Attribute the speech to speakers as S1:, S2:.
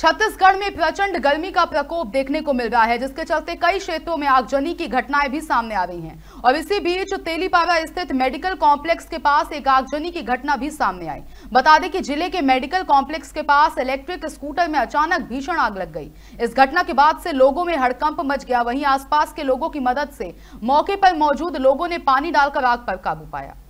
S1: छत्तीसगढ़ में प्रचंड गर्मी का प्रकोप देखने को मिल रहा है जिसके चलते कई क्षेत्रों में आगजनी की घटनाएं भी सामने आ रही हैं और इसी बीच तेलीपाड़ा स्थित मेडिकल कॉम्प्लेक्स के पास एक आगजनी की घटना भी सामने आई बता दें कि जिले के मेडिकल कॉम्प्लेक्स के पास इलेक्ट्रिक स्कूटर में अचानक भीषण आग लग गई इस घटना के बाद से लोगों में हड़कंप मच गया वहीं आसपास के लोगों की मदद से मौके पर मौजूद लोगों ने पानी डालकर आग पर काबू पाया